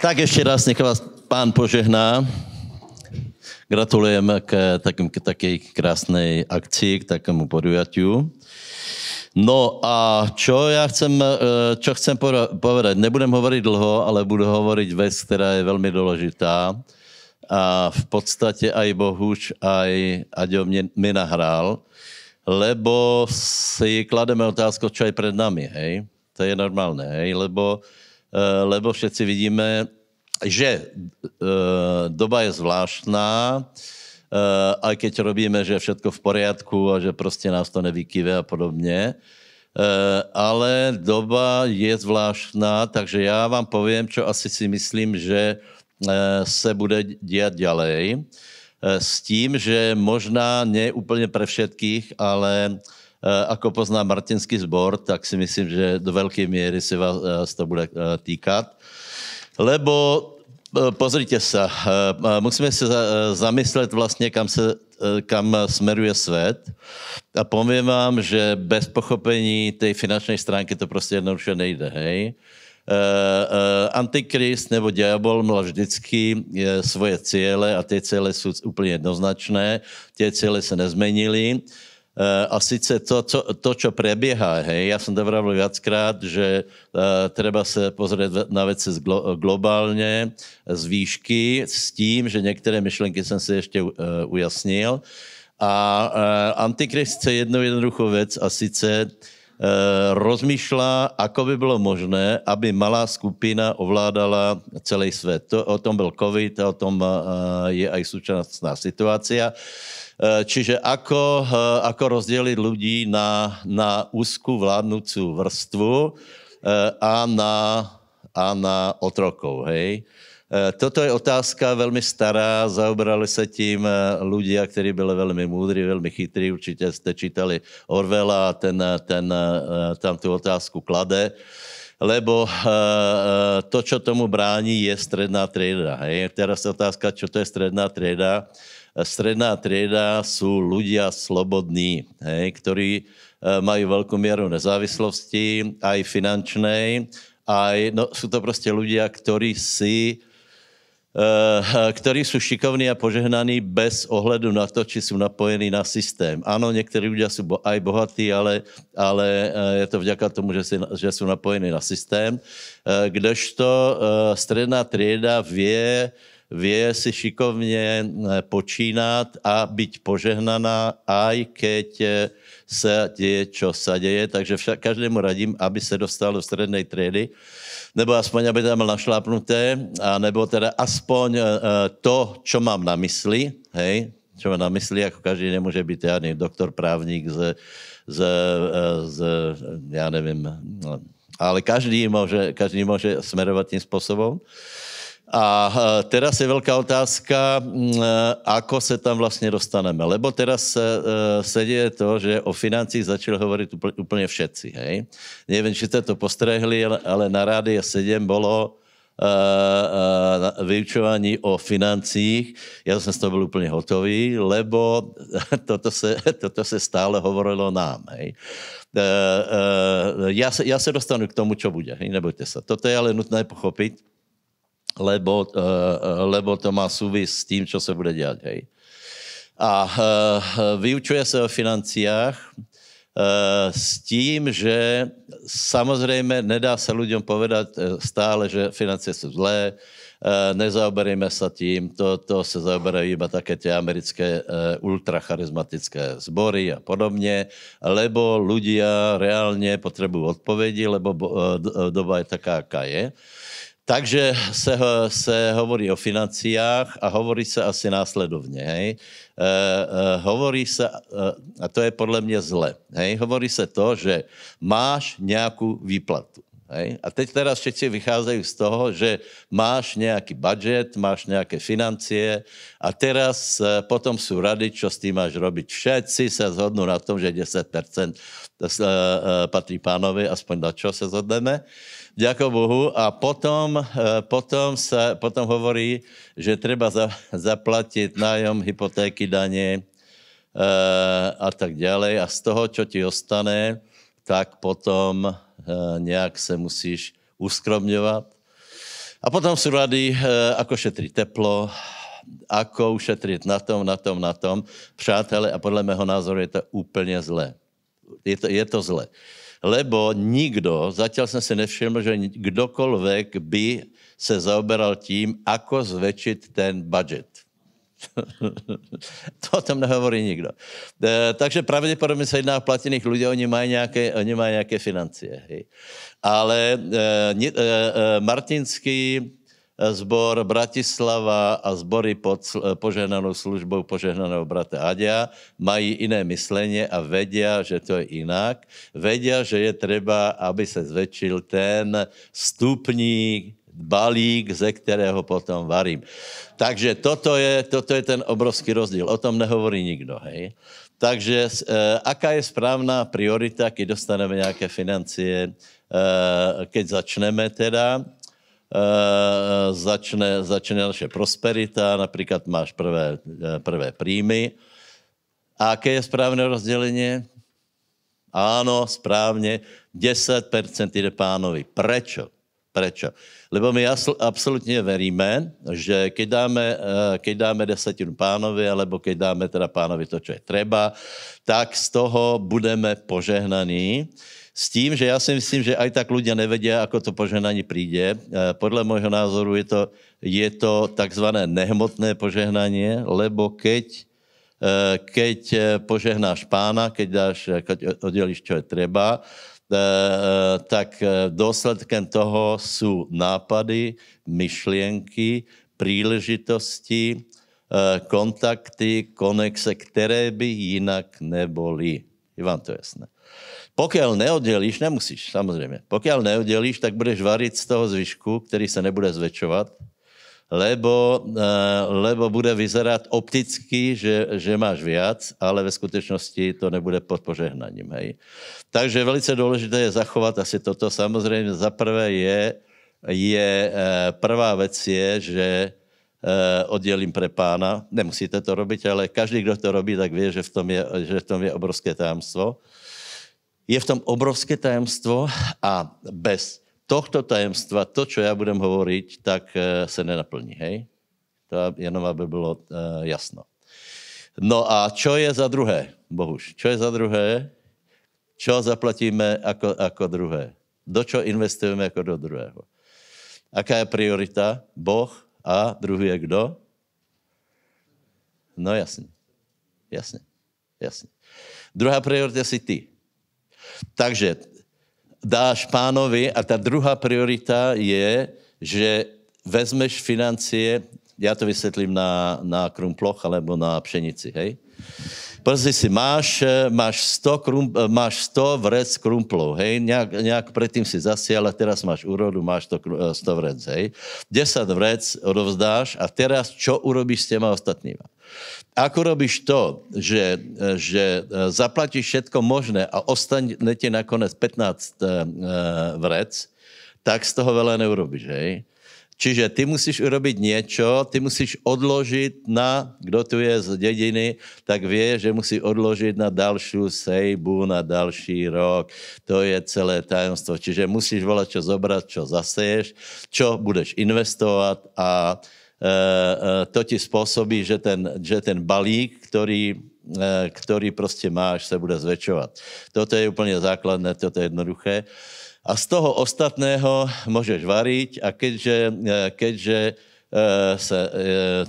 Tak ještě raz, nech vás pán požehná. Gratulujeme k, takým, k také krásné akci, k takému podujatí. No a čo já chcem, eh, čo chcem povedať? Nebudem hovoriť dlho, ale budu hovoriť věc, která je velmi důležitá. A v podstatě aj Bohuž, aj Aďo mě, mě nahrál, lebo si klademe otázku, čo je před nami, hej? To je normálné, hej? Lebo uh, Eh, lebo všetci vidíme, že eh, doba je zvláštná, eh, a keď robíme, že je všetko v poriadku a že prostě nás to nevykyve a podobně, ale doba je zvláštná, takže já vám povím, co asi si myslím, že se bude dělat ďalej. s tím, že možná ne úplně pre všetkých, ale Eh, ako pozná Martinský zbor, tak si myslím, že do velké míry se vás eh, to bude eh, týkat. Lebo pozrite se, musíme se zamyslet vlastně, kam se kam smeruje svět. A povím vám, že bez pochopení té finanční stránky to prostě jednoduše nejde, hej. Antikrist nebo diabol měl vždycky svoje cíle a ty cíle jsou úplně jednoznačné, ty cíle se nezmenily Eh, a sice to, co, to, čo preběhá, hej, já jsem to vravil viackrát, že uh, treba se pozrieť na věci glo, globálně, z výšky, s tím, že některé myšlenky jsem si ještě uh, eh, ujasnil. A uh, Antikrist chce jednu jednoduchou věc a sice uh, Eh, rozmýšlá, ako by bylo možné, aby malá skupina ovládala celý svět. To, o tom byl covid, o tom eh, je aj současná situácia. Eh, čiže ako, ako rozdělit lidi na, na úzku vládnúcu vrstvu a na, a na otrokov, hej? Eh, toto je otázka velmi stará, zaobrali se tím eh, lidé, kteří byli velmi moudří, velmi chytří, určitě jste čítali Orvela, ten, eh, ten tam tu otázku klade lebo uh, to, co tomu brání, je středná třída. Je Teraz otázka, co to je středná třída. Středná třída jsou ľudia slobodní, hej? ktorí uh, mají velkou míru nezávislosti, aj finančnej, aj, no, jsou to prostě ľudia, kteří si Eh, který jsou šikovní a požehnaní bez ohledu na to, či jsou napojení na systém. Ano, některé lidé jsou bo, aj bohatí, ale, ale eh, je to vďaka tomu, že, si, že jsou napojení na systém, eh, kdežto středná třída vě, vě si šikovně počínat a být požehnaná, aj keď se děje, co se děje, takže však, každému radím, aby se dostal do střední třídy, nebo aspoň, aby tam byl našlápnuté, a nebo teda aspoň uh, to, co mám na mysli, hej, čo mám na mysli, jako každý nemůže být žádný doktor, právník z, z, z já nevím, no, ale každý může, každý může smerovat tím způsobem. A eh, teraz je velká otázka, mm, eh, ako se tam vlastně dostaneme. Lebo teraz se eh, děje to, že o financích začal hovorit úplně všetci. Hej? Nevím, či jste to postrehli, ale na Rádi 7 bylo vyučování o financích. Já jsem z toho byl úplně hotový, lebo toto se, toto se stále hovorilo nám. Hej. Já, se, já se dostanu k tomu, co bude, nebojte se. Toto je ale nutné pochopit lebo, eh, eh, lebo to má souvis s tím, co se bude dělat. Hej. A eh, vyučuje se o financiách s tím, že samozřejmě nedá se lidem povedat stále, že finance jsou zlé, nezaoberejme se tím, to, to se zaoberají iba také ty americké ultracharizmatické sbory a podobně, lebo lidia reálně potřebují odpovědi, lebo doba je taká, jaká je. Takže se, se hovorí o financiách a hovorí se asi následovně, hej. E, e, hovorí se, e, a to je podle mě zle, hej, hovorí se to, že máš nějakou výplatu. Hej? A teď teda všetci vycházejí z toho, že máš nějaký budget, máš nějaké financie a teraz potom jsou rady, co s tím máš robiť. Všetci se zhodnou na tom, že 10% patří pánovi, aspoň na čo se zhodneme. Děko Bohu. A potom, eh, potom, se, potom hovorí, že treba za, zaplatit nájom, hypotéky, daně eh, a tak dále. A z toho, co ti ostane, tak potom eh, nějak se musíš uskromňovat. A potom jsou rady, ako šetřit teplo, ako ušetřit na tom, na tom, na tom. Přátelé, a podle mého názoru je to úplně zlé. Je to, je to zlé lebo nikdo, zatím jsem si nevšiml, že kdokoliv by se zaoberal tím, ako zvětšit ten budget. to o tom nehovorí nikdo. E, takže pravděpodobně se jedná o platiných lidí, oni mají nějaké, oni mají nějaké financie. Hej. Ale e, e, e, Martinský zbor Bratislava a zbory pod požehnanou službou požehnaného brata Adia mají jiné mysleně a vedia, že to je jinak. Vedia, že je třeba, aby se zvětšil ten stupní balík, ze kterého potom varím. Takže toto je, toto je ten obrovský rozdíl. O tom nehovorí nikdo, hej? Takže e, aká je správná priorita, když dostaneme nějaké financie, e, keď začneme teda, Eh, začne, začne naše prosperita, například máš prvé, eh, prvé príjmy. A jaké je správné rozdělení? Ano, správně, 10% jde pánovi. Prečo? Prečo? Lebo my absolutně veríme, že keď dáme, eh, keď dáme desetinu pánovi, alebo keď dáme teda pánovi to, co je treba, tak z toho budeme požehnaní. S tím, že já si myslím, že aj tak ľudia nevedia, ako to požehnanie príde. E, Podľa môjho názoru je to, je to takzvané nehmotné požehnanie, lebo keď, e, keď e, požehnáš pána, keď, dáš, keď oddeliš, čo je treba, tak dôsledkem toho sú nápady, myšlienky, príležitosti, kontakty, konexe, které by jinak neboli. Je vám to jasné? Pokiaľ neoddelíš, nemusíš, samozřejmě. Pokiaľ neoddelíš, tak budeš varit z toho zvyšku, který se nebude zvětšovat, lebo, eh, lebo bude vyzerat opticky, že, že máš viac, ale ve skutečnosti to nebude pod požehnaním. Hej. Takže velice důležité je zachovat asi toto. Samozřejmě za prvé je, je eh, prvá věc je, že eh, oddělím pre pána. Nemusíte to robiť, ale každý, kdo to robí, tak ví, že v tom je, že v tom je obrovské tajemstvo je v tom obrovské tajemstvo a bez tohto tajemstva, to, co já budem hovorit, tak eh, se nenaplní, hej? To jenom, aby bylo eh, jasno. No a co je za druhé, Bohuž? Co je za druhé? Co zaplatíme jako, jako druhé? Do čo investujeme jako do druhého? Aká je priorita? Boh a druhý je kdo? No jasně. Jasně. Jasně. Druhá priorita si ty. Takže dáš pánovi a ta druhá priorita je, že vezmeš financie, já to vysvětlím na, na krumploch alebo na pšenici, hej? Prostě si máš, eh, máš 100, krum, eh, máš 100 vrec krumplov, hej, nějak, nějak předtím si zasial a teraz máš úrodu, máš to, 100 eh, vrec, hej. 10 vrec odovzdáš a teraz čo urobíš s těma ostatníma? Ako robíš to, že, že eh, zaplatíš všetko možné a ostane ti nakonec 15 eh, eh, vrec, tak z toho veľa neurobíš, hej? Čiže ty musíš urobit něco, ty musíš odložit na, kdo tu je z dědiny, tak vie, že musí odložit na další sejbu, na další rok. To je celé tajemstvo. Čiže musíš volat, čo zobrať, čo zaseješ, čo budeš investovat a, Eh, eh, to ti způsobí, že ten, že ten balík, který, eh, který prostě máš, se bude zvětšovat. Toto je úplně základné, toto je jednoduché. A z toho ostatného můžeš varit a keďže, keďže se,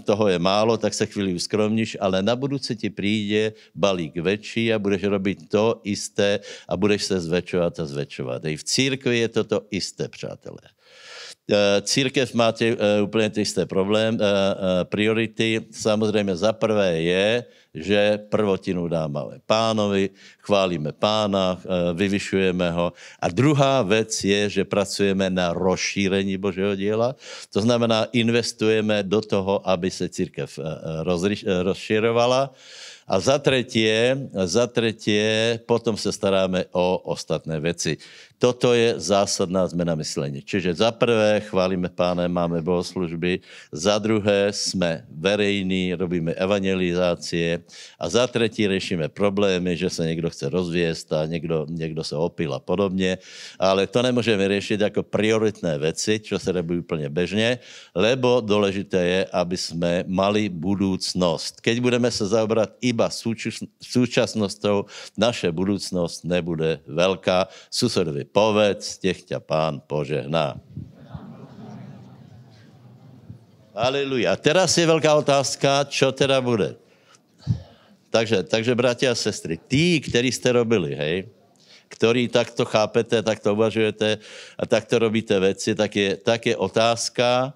toho je málo, tak se chvíli uskromníš, ale na budoucí ti přijde balík větší a budeš robit to isté a budeš se zvětšovat a zvětšovat. I v církvi je toto isté, přátelé. Eh, církev má tě, eh, úplně ty jisté problém, eh, priority. Samozřejmě za prvé je, že prvotinu dáme pánovi, chválíme pána, vyvyšujeme ho. A druhá věc je, že pracujeme na rozšíření Božího díla. To znamená, investujeme do toho, aby se církev rozširovala. A za třetí, za třetí, potom se staráme o ostatné věci. Toto je zásadná zmena myslení. Čiže za prvé chválíme páne, máme bohoslužby, za druhé jsme verejní, robíme evangelizácie a za třetí řešíme problémy, že se někdo chce rozvěst a někdo, někdo se opil a podobně. Ale to nemůžeme řešit jako prioritné věci, co se robí úplně bežně, lebo důležité je, aby jsme mali budoucnost. Keď budeme se zaobrat iba současnostou, naše budoucnost nebude velká. Susedovi povedz, těch tě pán požehná. Aleluja. A teraz je velká otázka, co teda bude. Takže, takže bratě a sestry, tí, který jste robili, hej, který tak to chápete, tak to uvažujete a tak to robíte věci, tak je, tak je otázka,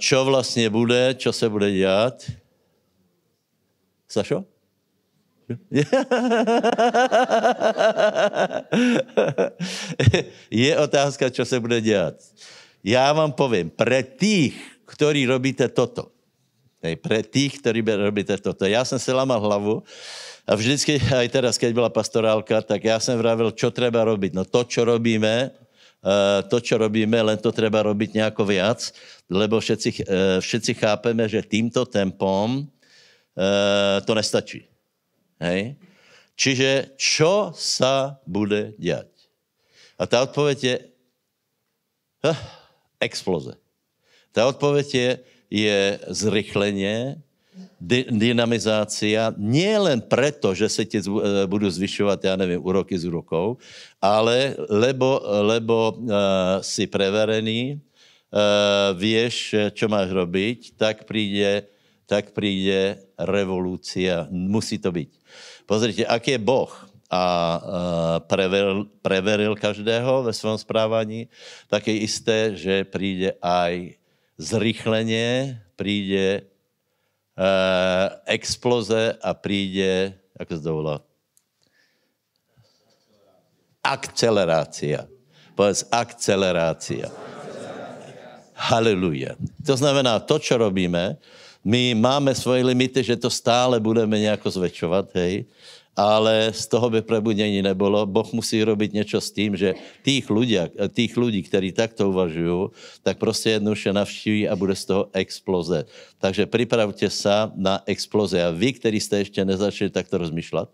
co eh, vlastně bude, co se bude dělat. Sašo? je otázka, co se bude dělat. Já vám povím, pre tých, kteří robíte toto, nej, pre tých, kteří robíte toto, já jsem si lámal hlavu a vždycky, a i teraz, když byla pastorálka, tak já jsem vravil, co treba robit. No to, co robíme, eh, to, co robíme, len to treba robit nějako viac, lebo všetci, eh, všetci chápeme, že tímto tempom eh, to nestačí. Hej? Čiže čo sa bude dělat? A ta odpověď je eh, exploze. Ta odpověď je, je zrychleně, dy, dynamizácia, nielen proto, že se ti eh, budou zvyšovat, já nevím, úroky z úrokou, ale lebo, lebo uh, eh, si preverený, uh, eh, věš, co máš robiť, tak přijde tak přijde revoluce. Musí to být. Pozrite, ak je Boh a e, preveril, preveril každého ve svém správání, tak je jisté, že přijde aj zrychleně, přijde uh, exploze a přijde, jak se to volá? Akcelerácia. Povedz akcelerácia. Haleluja. To znamená, to, co robíme, my máme svoje limity, že to stále budeme nějako zvečovat, hej, ale z toho by prebudění nebylo. Boh musí robit něco s tím, že těch lidí, těch lidí, kteří takto uvažují, tak prostě jednoduše navštíví a bude z toho exploze. Takže připravte se na exploze. A vy, kteří jste ještě nezačali takto rozmýšlet,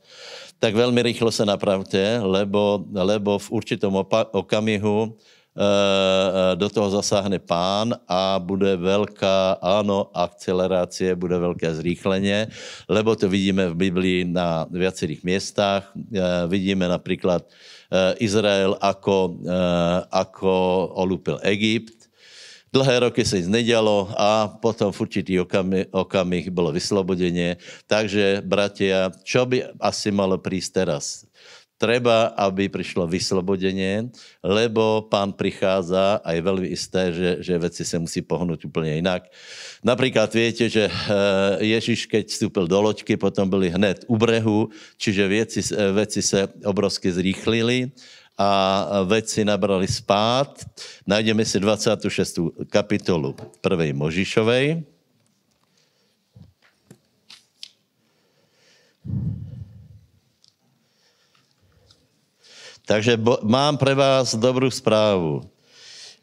tak velmi rychlo se napravte, lebo, lebo v určitom opa- okamihu Eh, eh, do toho zasáhne pán a bude velká, ano, akcelerácie, bude velké zrýchleně, lebo to vidíme v Biblii na viacerých miestach. Eh, vidíme například Izrael, ako, ako olupil Egypt, Dlhé roky se nic nedělo a potom v určitý okamih, okamih bylo vyslobodeně. Takže, bratia, čo by asi malo prísť teraz? treba, aby prišlo vyslobodenie, lebo pán prichádza a je veľmi isté, že, že veci se musí pohnúť úplne inak. Napríklad viete, že eh, Ježíš, keď vstúpil do loďky, potom byli hned u brehu, čiže veci, eh, veci se obrovsky zrýchlili a věci nabrali spát. Najdeme si 26. kapitolu 1. Možišovej. Takže bo, mám pro vás dobrou zprávu,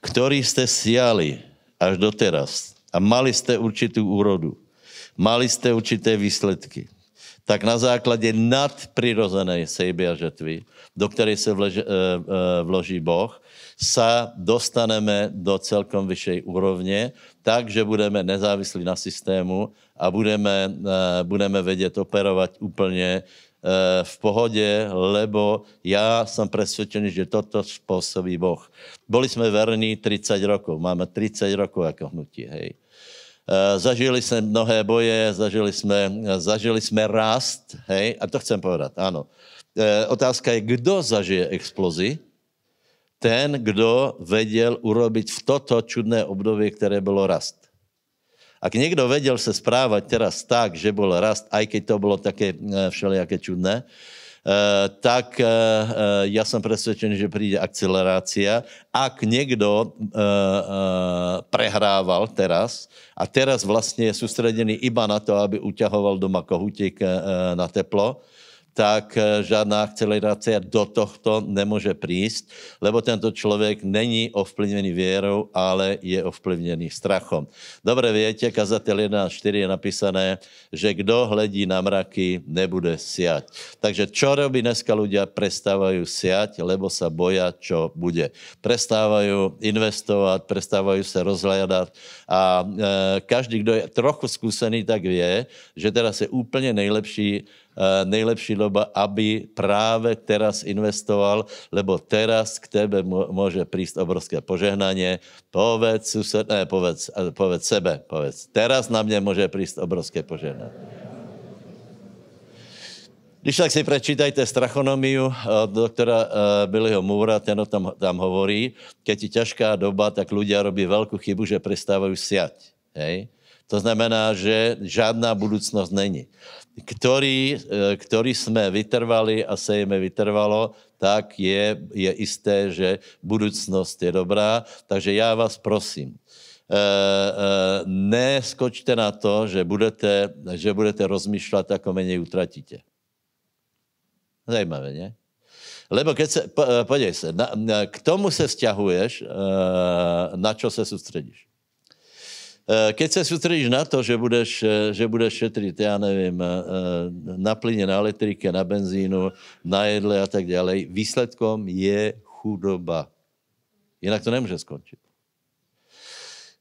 který jste sjali až do teraz a mali jste určitou úrodu, mali jste určité výsledky, tak na základě nadpřirozené sejby a žetvy, do které se vlež, eh, eh, vloží Boh, sa dostaneme do celkom vyšší úrovně, tak, že budeme nezávislí na systému a budeme, eh, budeme vědět operovat úplně Eh, v pohodě, lebo já jsem přesvědčený, že toto způsobí Boh. Boli jsme verní 30 rokov, máme 30 rokov jako hnutí, hej. Eh, zažili jsme mnohé boje, zažili jsme, zažili jsme rast, hej, a to chcem povedat, ano. Eh, otázka je, kdo zažije explozi? Ten, kdo věděl urobiť v toto čudné období, které bylo rast. Ak někdo vedel se správať teraz tak, že byl rast, aj keď to bylo také eh, všelijaké čudné, eh, tak eh, já jsem přesvědčen, že přijde akcelerácia. Ak někdo prehrával teraz a teraz vlastně je soustředěný iba na to, aby utahoval doma kohutík na teplo, tak eh, žádná akcelerace do tohto nemůže prísť, lebo tento člověk není ovplyvněný věrou, ale je ovplyvněný strachom. Dobře víte, kazatel 1.4 je napísané, že kdo hledí na mraky, nebude siať. Takže čo robí dneska ľudia? Prestávají siať, lebo sa boja, čo bude. Prestávají investovat, prestávají se rozhledat a e, každý, kdo je trochu zkušený, tak ví, že teda se úplně nejlepší Eh, nejlepší doba, aby právě teraz investoval, lebo teraz k tebe může přijít obrovské požehnání. Povedz sused, ne, povedz, eh, povedz sebe, povedz. Teraz na mě může přijít obrovské požehnání. Když tak si prečítajte strachonomiu eh, od doktora Billyho Moora, ten tom tam hovorí, keď je ťažká doba, tak ľudia robí velkou chybu, že přestávají siať. Hej? To znamená, že žádná budoucnost není který, eh, který jsme vytrvali a sejme vytrvalo, tak je, je jisté, že budoucnost je dobrá. Takže já vás prosím, eh, eh, neskočte na to, že budete, že budete rozmýšlet, jako méně utratíte. Zajímavé, ne? Lebo keď se, podívej se, na, na, k tomu se stěhuješ, na čo se soustředíš. Eh, keď se sutříš na to, že budeš, eh, že budeš šetřit, já nevím, eh, na plyně, na elektrike, na benzínu, na jedle a tak dále, výsledkom je chudoba. Jinak to nemůže skončit.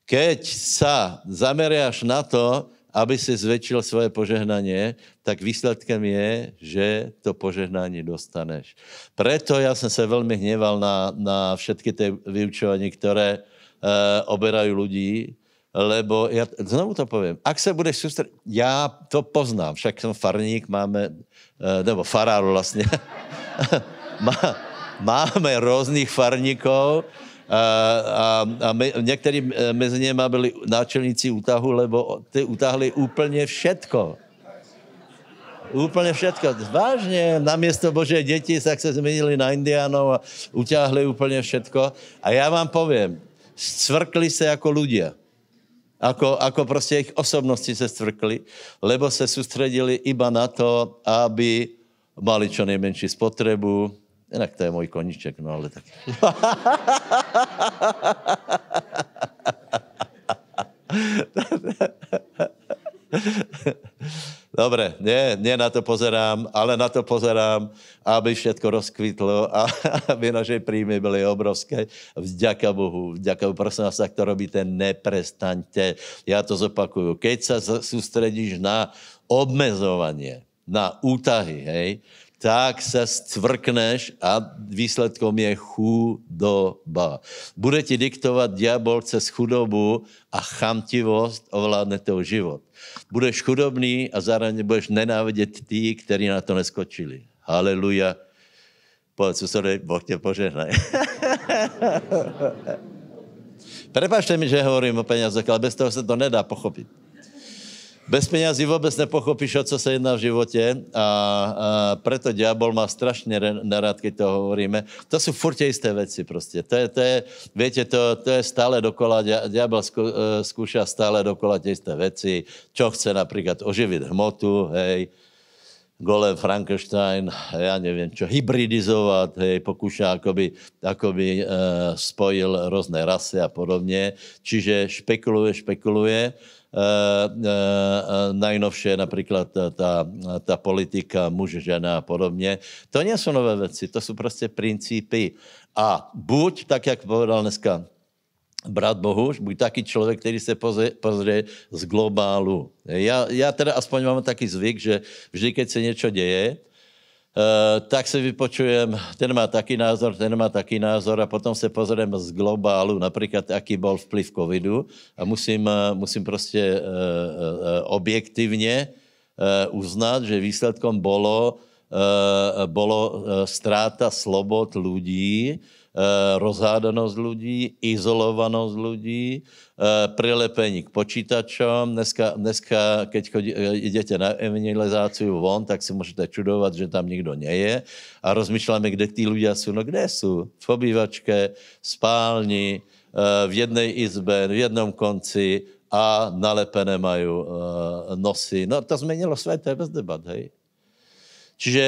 Keď sa zameriaš na to, aby si zvětšil svoje požehnání, tak výsledkem je, že to požehnání dostaneš. Proto já jsem se velmi hněval na, na všetky ty vyučování, které uh, oberají lidi, lebo já znovu to povím, ak se budeš soustředit, já to poznám, však jsem farník, máme, eh, nebo farár vlastně, Má, máme různých farníků, a, eh, a, a my, některý eh, mezi něma byli náčelníci útahu, lebo ty utáhli úplně všetko. Úplně všetko. Vážně, na město bože děti tak se změnili na indiánov a utáhli úplně všetko. A já vám povím, zcvrkli se jako ľudia. Ako, ako prostě jejich osobnosti se stvrkli, lebo se soustředili iba na to, aby mali čo nejmenší spotřebu. Jinak to je můj koníček, no ale tak. Dobre, nie, nie na to pozerám, ale na to pozerám, aby všetko rozkvitlo a aby naše príjmy byly obrovské. Vďaka Bohu, vďaka Bohu. Prosím vás, tak to robíte, neprestaňte. Já to zopakuju. Keď se soustředíš na obmezovanie, na útahy, hej, tak se stvrkneš a výsledkom je chudoba. Bude ti diktovat diabol cez chudobu a chamtivost ovládne toho život. Budeš chudobný a zároveň budeš nenávidět ty, kteří na to neskočili. Haleluja. Povedz, sorry, Boh tě požehnaj. Prepašte mi, že hovorím o penězech, ale bez toho se to nedá pochopit. Bez peňazí vůbec nepochopíš, o co se jedná v životě a, a preto diabol má strašně nerad, když to hovoríme. To jsou furt jisté věci prostě. To je, to je, víte, to, to je stále dokola, diabol eh, zkouší stále dokola jisté věci, čo chce například oživit hmotu, hej, Golem, Frankenstein, já nevím čo, hybridizovat, hej, pokúša, akoby, akoby e, eh, spojil různé rasy a podobně. Čiže špekuluje, špekuluje. Eh, eh, eh, najnovšie například ta, ta politika muž, žena a podobně. To nejsou nové věci, to jsou prostě principy. A buď, tak jak povedal dneska brat Bohuš, buď taký člověk, který se pozře, z globálu. Já, já teda aspoň mám taky zvyk, že vždy, keď se něco děje, Eh, tak si vypočujem, ten má taký názor, ten má taký názor a potom se pozriem z globálu, například, aký byl vplyv covidu a musím, eh, musím prostě eh, objektivně uznat, že výsledkom bylo, bylo ztráta slobod lidí, Eh, rozhádanost lidí, izolovanost lidí, eh, prilepení k počítačům. Dneska, dneska keď chodí, eh, jdete na evangelizáciu von, tak si můžete čudovat, že tam nikdo neje a rozmýšľame, kde ty ľudia jsou. No kde jsou? V obývačke, spálni, v jedné izbe, v jednom konci a nalepené mají nosy. No to změnilo svět, to je bez debat, hej. Čiže,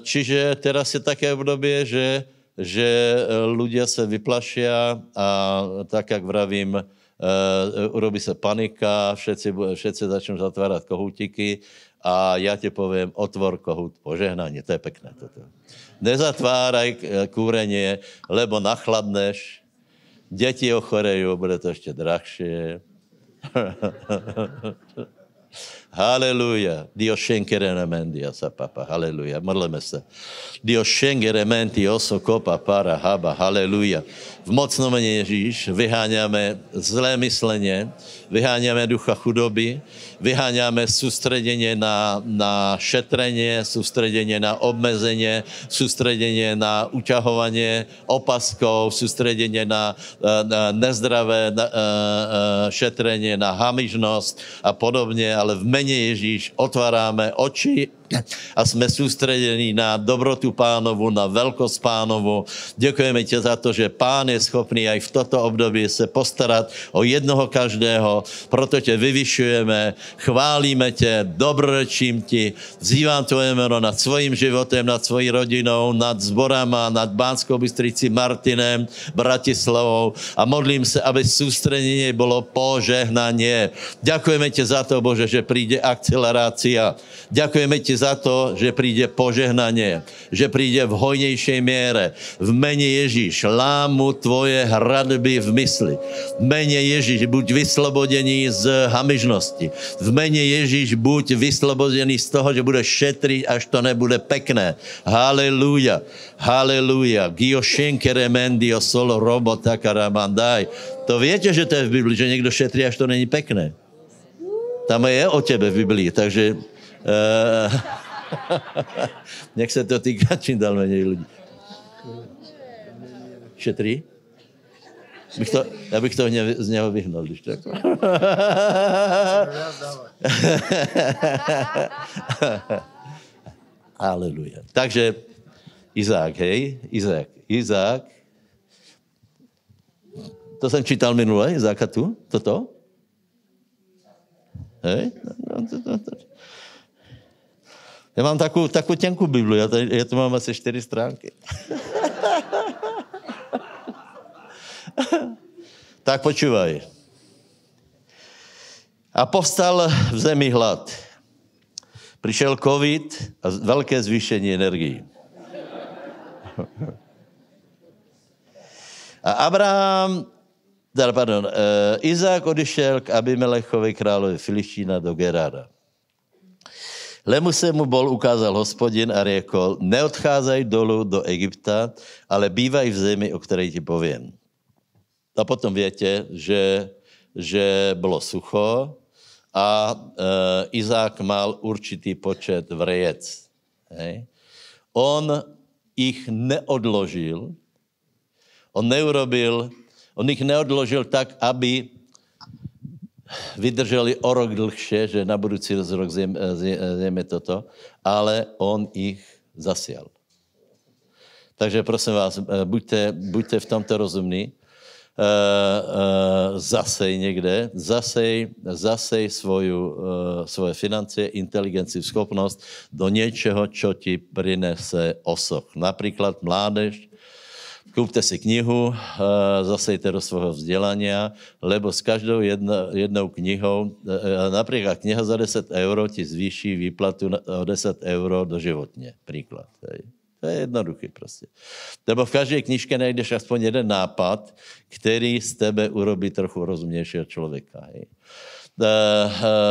čiže teraz je také období, že že ľudia eh, se vyplašia a tak, jak vravím, urobí eh, se panika, všetci, všetci začnou zatvárat kohutiky a já ti povím, otvor kohut požehnání, to je pekné toto. Nezatváraj eh, kůreně, lebo nachladneš, děti ochorejí, bude to ještě drahší. Haleluja. Dios šenkere nemendia sa papa. Haleluja. Modleme se. Dios šengere menti oso kopa para haba. Haleluja. V mocnom Ježíš vyháňáme zlé mysleně, vyháňáme ducha chudoby, vyháňáme soustředěně na, na šetreně, soustředěně na obmezeně, soustředěně na uťahovaně opaskou, soustředěně na, na nezdravé na, eh, eh, na, šetreně, na hamižnost a podobně, ale v meni mene Ježíš otvárame oči a jsme soustředěni na dobrotu pánovu, na velkost pánovu. Děkujeme tě za to, že pán je schopný i v toto období se postarat o jednoho každého, proto tě vyvyšujeme, chválíme tě, dobrorečím ti, vzývám tvoje jméno nad svým životem, nad svojí rodinou, nad zborama, nad Bánskou Bystrici Martinem, Bratislavou a modlím se, aby soustředění bylo požehnaně. Děkujeme tě za to, Bože, že přijde akcelerácia. Děkujeme ti za to, že přijde požehnaně, že přijde v hojnější míře. V mene Ježíš lámu tvoje hradby v mysli. V mene Ježíš buď vyslobodený z hamižnosti. V mene Ježíš buď vyslobodený z toho, že bude šetřit, až to nebude pekné. Haleluja, haleluja. Giošenkere mendio solo robota karamandaj. To víte, že to je v Biblii, že někdo šetří, až to není pekné. Tam je o tebe v Biblii, takže Nech se to týká čím dál méně lidí. Šetří? Bych to, já bych to ně, z něho vyhnul, když tak. Aleluja. Takže Izák, hej, Izák. Izák, to jsem čítal minule, Izáka tu, toto. Hej? No, no to, to, to. Já mám takovou, takovou těnku Bibli, já, já tu mám asi čtyři stránky. tak počívaj. A povstal v zemi hlad. Přišel covid a velké zvýšení energii. A Abraham, pardon, eh, Izák odešel k Abimelechovi královi Filištína do Gerára. Lemu se mu bol ukázal hospodin a řekl: neodcházej dolů do Egypta, ale bývaj v zemi, o které ti povím. A potom větě, že, že bylo sucho a e, Izák mal určitý počet vrejec. Hej. On ich neodložil, on neurobil, on ich neodložil tak, aby vydrželi o rok dlhšie, že na budoucí rok eh, eh, zjeme toto, ale on jich zasial. Takže prosím vás, eh, buďte, buďte v tomto rozumní. zasej někde, zasej, zasej svoju, svoje financie, inteligenci, schopnost do něčeho, co ti prinese osoch. Například mládež Kupte si knihu, eh, zasejte do svého vzdělania, lebo s každou jedna, jednou knihou, eh, eh, například kniha za 10 euro ti zvýší výplatu o 10 euro doživotně, příklad. To je jednoduchý prostě. Nebo v každé knižce najdeš aspoň jeden nápad, který z tebe urobí trochu rozumnějšího člověka. Hej.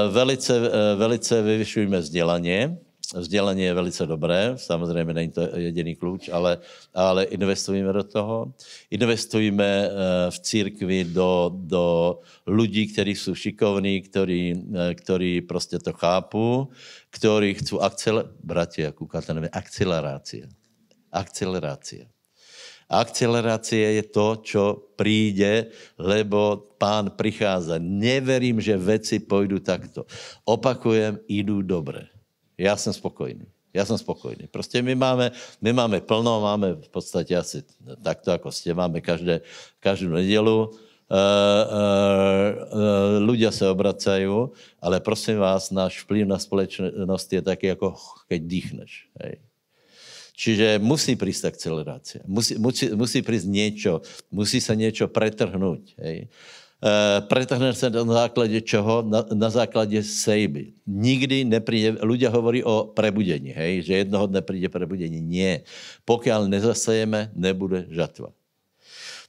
Velice, velice vyvyšujeme vzdělaně, Vzdělání je velice dobré, samozřejmě není to jediný klíč, ale, ale investujeme do toho. Investujeme eh, v církvi do, do lidí, kteří jsou šikovní, kteří, eh, kteří prostě to chápu, kteří chcou akcel. Bratě, koukáte na mě, akcelerácie. Akcelerácie. Akcelerácie je to, čo přijde, lebo pán přichází. Neverím, že věci půjdu takto. Opakujem, jdu dobře. Já jsem spokojný. Já jsem spokojný. Prostě my máme, my máme plno, máme v podstatě asi takto, jako s máme každé, každou nedělu. E, eh, e, eh, e, eh, ľudia se obracají, ale prosím vás, náš vplyv na společnost je taky jako keď dýchneš. Hej. Čiže musí přijít akcelerace, musí, musí, musí přijít něco, musí se něco pretrhnout. Hej. Eh, pretrhne se na základě čeho? Na, na základě sejby. Nikdy nepríde, ľudia hovorí o prebudení, hej, že jednoho dne príde prebudení. Nie. Pokud nezasejeme, nebude žatva.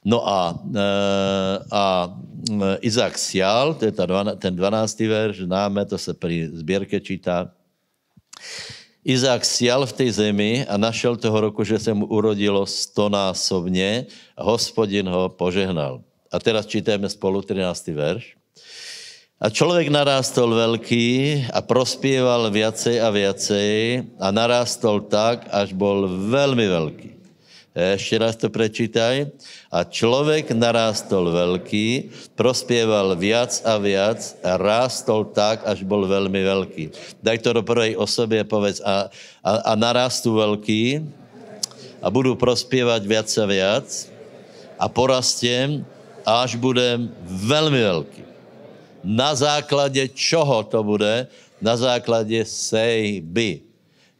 No a, eh, a eh, Izák sial, to je ta, ten 12. verš, známe, to se při sběrke čítá. Izák sial v té zemi a našel toho roku, že se mu urodilo stonásobně, hospodin ho požehnal a teraz čítáme spolu 13. verš. A člověk narástol velký a prospěval viacej a viacej a narástol tak, až byl velmi velký. Ještě raz to prečítaj. A člověk narástol velký, prospěval viac a viac a rástol tak, až byl velmi velký. Daj to do prvej osoby a povedz. A, a, a narástu velký a budu prospěvat viac a viac a porastěm až bude velmi velký. Na základě čoho to bude? Na základě sejby.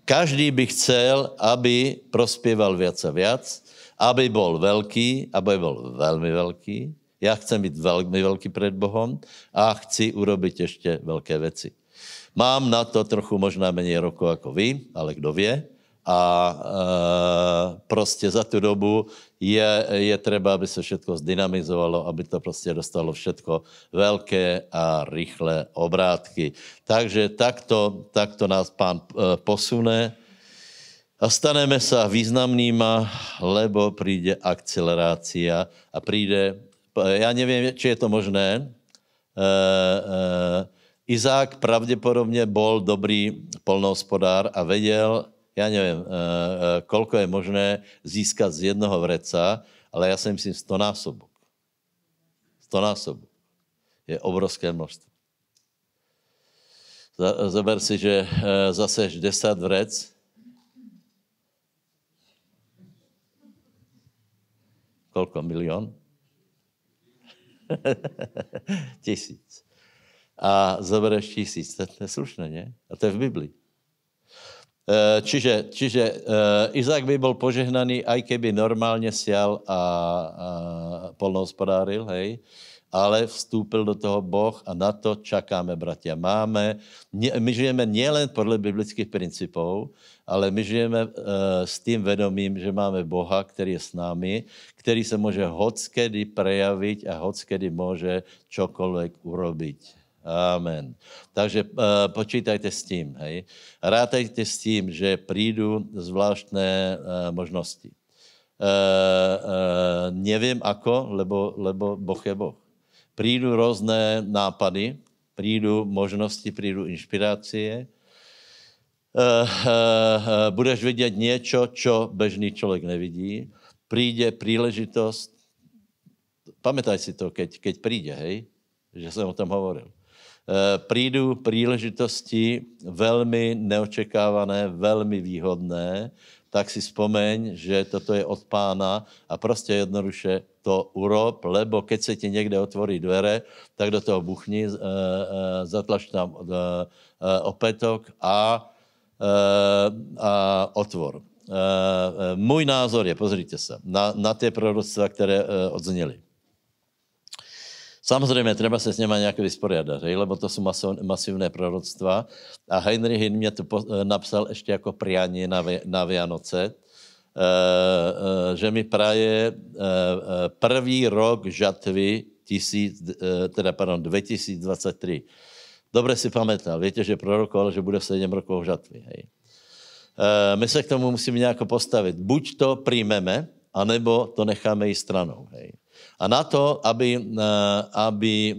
Každý by chcel, aby prospěval víc a víc, aby byl velký, aby byl velmi velký. Já chci být velmi velký před Bohem a chci urobit ještě velké věci. Mám na to trochu možná méně roku jako vy, ale kdo ví a e, prostě za tu dobu je, je třeba, aby se všechno zdynamizovalo, aby to prostě dostalo všechno velké a rychlé obrátky. Takže takto, takto nás pán e, posune a staneme se významnýma, lebo přijde akcelerácia a přijde, já nevím, či je to možné, e, e, Izák pravděpodobně byl dobrý polnohospodár a věděl, já nevím, eh, eh, kolko je možné získat z jednoho vreca, ale já si myslím stonásobok. Stonásobok je obrovské množství. Zober si, že eh, zaseš 10 vrec, kolko, milion? tisíc. A zabereš tisíc. To je slušné, ne? A to je v Biblii. Eh, čiže, čiže eh, Izák by byl požehnaný, aj keby normálně sjal a, a polnohospodáril, hej, ale vstúpil do toho Boh a na to čakáme, bratia. Máme, my žijeme nielen podle biblických principů, ale my žijeme e, s tím vědomím, že máme Boha, který je s námi, který se může hockedy prejavit a hockedy může čokoliv urobiť. Amen. Takže uh, počítajte s tím, hej. Rátejte s tím, že přijdu zvláštné uh, možnosti. Uh, uh, nevím ako, lebo, lebo Boh je Boh. Přijdu různé nápady, přijdu možnosti, přijdu inspirace. Uh, budeš vidět něco, co bežný člověk nevidí. Přijde příležitost. Pamatuj si to, keď, keď přijde, hej, že jsem o tom hovoril. Eh, přijdou příležitosti velmi neočekávané, velmi výhodné, tak si vzpomeň, že toto je od pána a prostě jednoduše to urob, lebo keď se ti někde otvorí dvere, tak do toho buchni, eh, eh, zatlač tam opetok a, a otvor. Můj názor je, pozrite se, na, na ty proroctva, které odzněly. Samozřejmě třeba se s něma nějak vysporiadat, lebo to jsou masivné proroctva. A Heinrich Hinn mě to napsal ještě jako prianie na, na Vianoce, eh, eh, že mi praje eh, první rok žatvy tisíc, teda pardon, 2023. Dobře si pamatoval. víte, že prorokoval, že bude 7 rokov žatvy. Hej. My se k tomu musíme nějak postavit. Buď to přijmeme, anebo to necháme i stranou. Hej. A na to, aby, eh, aby eh,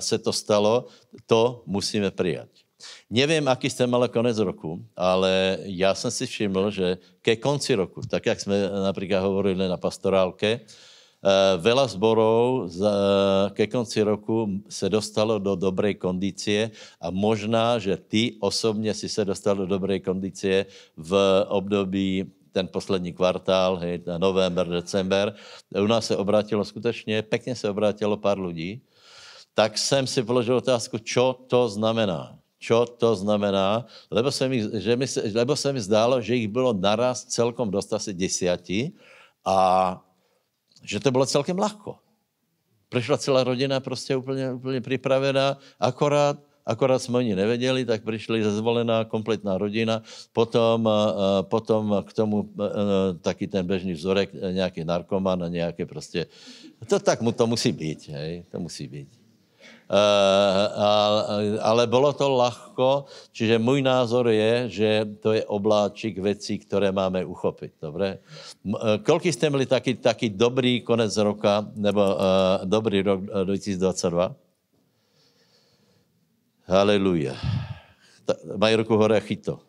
se to stalo, to musíme přijat. Nevím, aký jste mal konec roku, ale já jsem si všiml, že ke konci roku, tak jak jsme například hovorili na pastorálke, eh, Vela zborů ke konci roku se dostalo do dobré kondice a možná, že ty osobně si se dostal do dobré kondice v období ten poslední kvartál, hej, november, december, u nás se obrátilo skutečně, pěkně se obrátilo pár lidí, tak jsem si položil otázku, co to znamená. co to znamená? Lebo se, mi, že mi, lebo se mi zdálo, že jich bylo naraz celkom dost asi desiatí a že to bylo celkem lahko. Přišla celá rodina prostě úplně, úplně připravená, akorát akorát jsme oni nevěděli, tak přišli zezvolená kompletná rodina, potom, eh, eh, potom k tomu eh, taky ten běžný vzorek, nějaký narkoman a nějaké prostě, to tak mu to musí být, hej, to musí být. Uh, ale, ale bylo to lahko, čiže můj názor je, že to je obláčik věcí, které máme uchopit, dobré? Kolik jste měli taky, taky dobrý konec roka, nebo uh, dobrý rok 2022? Haleluja. Maj ruku hore a chyto. to.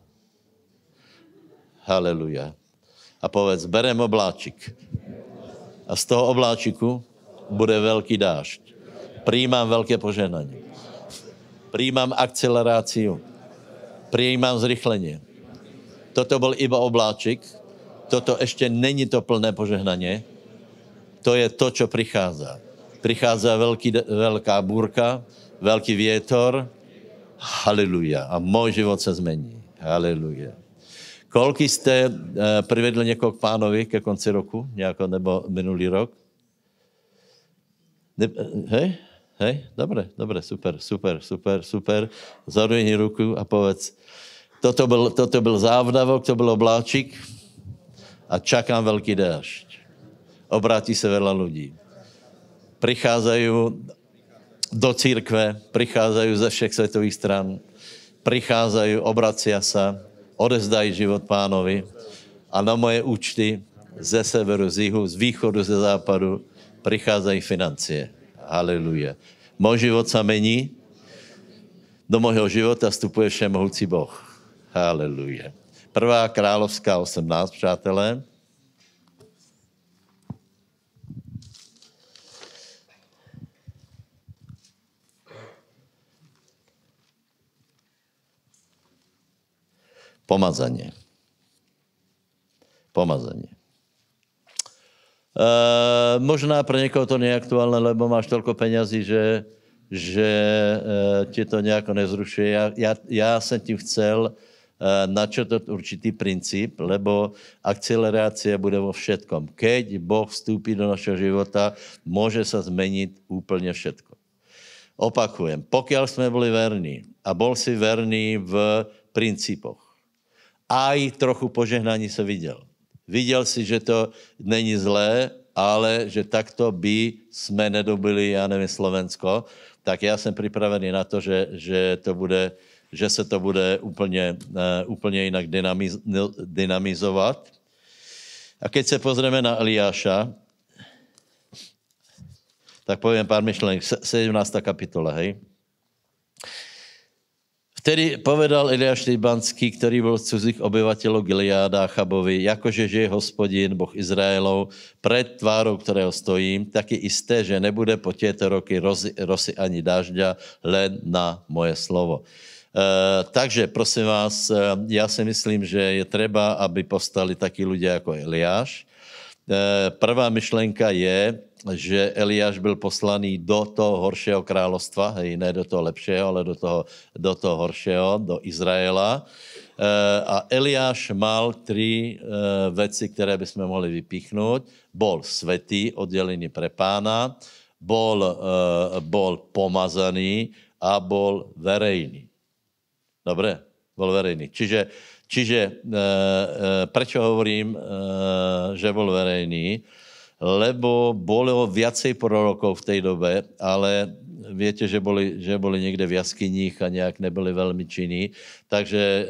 Haleluja. A povedz, berem obláčik. A z toho obláčiku bude velký dášť. Přijímám velké poženání. Přijímám akceleraci, Přijímám zrychlení. Toto byl iba obláčik. Toto ještě není to plné požehnaně. To je to, co přichází. Přichází velká burka, velký větor, Haleluja. A můj život se změní. Haleluja. Kolik jste uh, eh, privedli někoho k pánovi ke konci roku, nějako, nebo minulý rok? Ne, eh, hej? Hej? Dobré, dobré, super, super, super, super. Zadujni ruku a povedz, toto byl, toto byl závdavok, to byl obláčik a čakám velký déšť. Obrátí se vedle lidí. Přicházejí do církve, přicházejí ze všech světových stran, přicházejí obrací se, odezdají život pánovi a na moje účty ze severu, z jihu, z východu, ze západu pricházají financie. Haleluja. Můj život se mení, do mého života vstupuje všemohoucí Boh. Haleluja. Prvá královská 18, přátelé. Pomazanie. Pomazanie. E, eh, možná pro někoho to není aktuálné, lebo máš tolko penězí, že, že e, tě to nějak nezrušuje. Já, já, já jsem tím chcel e, eh, načrtat určitý princip, lebo akcelerácia bude vo všetkom. Keď Boh vstoupí do našeho života, může se změnit úplně všetko. Opakujem, pokud jsme byli verní a bol si verný v principoch, aj trochu požehnání se viděl. Viděl si, že to není zlé, ale že takto by jsme nedobili, já nevím, Slovensko, tak já jsem připravený na to, že, že to bude, že se to bude úplně, eh, úplně jinak dynamiz, dynamizovat. A keď se pozrieme na Eliáša, tak povím pár myšlenek. 17. kapitola, hej který povedal Iliáš Libanský, který byl cudzích obyvatelů Gileáda a Chabovi, jakože žije hospodin, boh Izraelov, před tvárou, kterého stojím, tak je jisté, že nebude po těto roky rozy, rosy ani dážďa, len na moje slovo. E, takže prosím vás, e, já si myslím, že je třeba, aby postali taky lidé jako Eliáš. E, prvá myšlenka je, že Eliáš byl poslaný do toho horšího královstva, hej, ne do toho lepšího, ale do toho, do toho horšího, do Izraela. E, a Eliáš mal tři e, eh, věci, které bychom mohli vypíchnout. Bol svetý, oddělený pre pána, bol, e, bol pomazaný a bol verejný. Dobře, bol verejný. Čiže, čiže e, e, proč hovorím, e, že bol verejný? lebo bylo viacej prorokov v té době, ale víte, že byli že boli někde v jaskyních a nějak nebyli velmi činní. Takže e, e,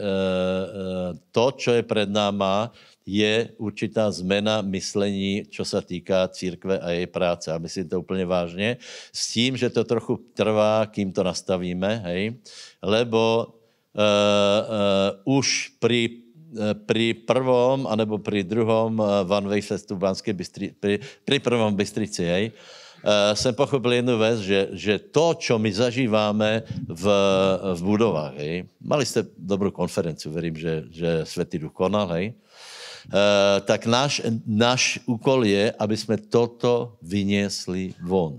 to, co je před náma, je určitá zmena myslení, co se týká církve a její práce. A myslím to úplně vážně. S tím, že to trochu trvá, kým to nastavíme, hej? Lebo uh, uh, už při Eh, pri prvom, anebo pri druhom One Way Festu v Banskej Bystrici, pri, pri prvom Bystrici, hej, eh, jsem pochopil jednu věc, že, že to, co my zažíváme v, v budovách, hej, mali jste dobrou konferenci, verím, že, že Světý Duch konal, hej, Uh, tak náš, náš úkol je, aby jsme toto vyniesli von.